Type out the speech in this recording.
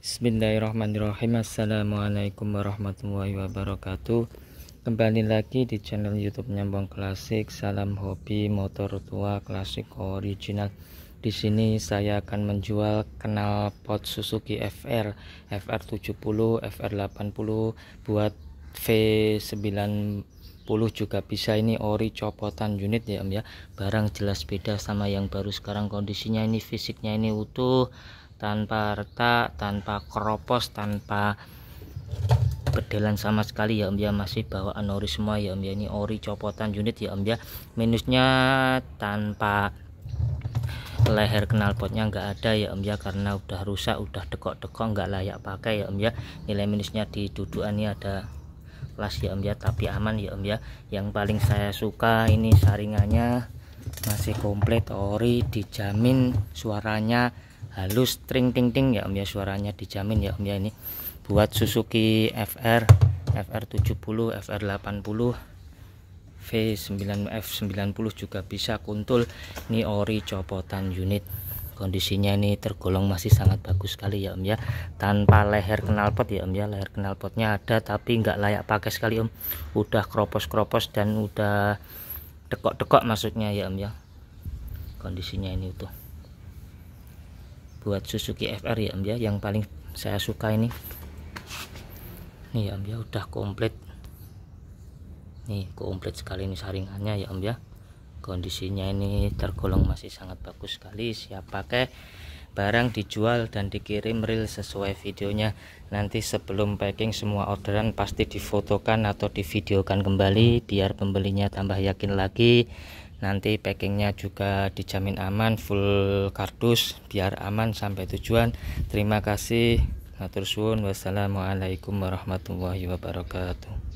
Bismillahirrahmanirrahim Assalamualaikum warahmatullahi wabarakatuh Kembali lagi di channel youtube nyambung Klasik Salam hobi motor tua klasik original di sini saya akan menjual kenal pot Suzuki FR FR70 FR80 buat V90 juga bisa ini ori copotan unit ya Om ya barang jelas beda sama yang baru sekarang kondisinya ini fisiknya ini utuh tanpa retak tanpa keropos tanpa bedelan sama sekali ya om ya masih bawa ori semua ya om ya ini ori copotan unit ya om ya minusnya tanpa leher knalpotnya nggak ada ya om ya karena udah rusak udah dekok-dekok nggak layak pakai ya om ya nilai minusnya di dudukan ini ada kelas ya om ya tapi aman ya om ya yang paling saya suka ini saringannya masih komplit ori dijamin suaranya halus tring ting ting ya om ya suaranya dijamin ya om ya ini buat Suzuki FR FR70 FR80 V9 F90 juga bisa kuntul ini ori copotan unit kondisinya ini tergolong masih sangat bagus sekali ya om ya tanpa leher knalpot ya om ya leher knalpotnya ada tapi nggak layak pakai sekali om udah kropos-kropos dan udah dekok-dekok maksudnya ya om ya kondisinya ini tuh buat Suzuki FR ya Om ya yang paling saya suka ini nih Om ya udah komplit nih komplit sekali ini saringannya ya Om ya kondisinya ini tergolong masih sangat bagus sekali siap pakai barang dijual dan dikirim real sesuai videonya nanti sebelum packing semua orderan pasti difotokan atau divideokan kembali biar pembelinya tambah yakin lagi nanti packingnya juga dijamin aman full kardus biar aman sampai tujuan terima kasih Matur wassalamualaikum warahmatullahi wabarakatuh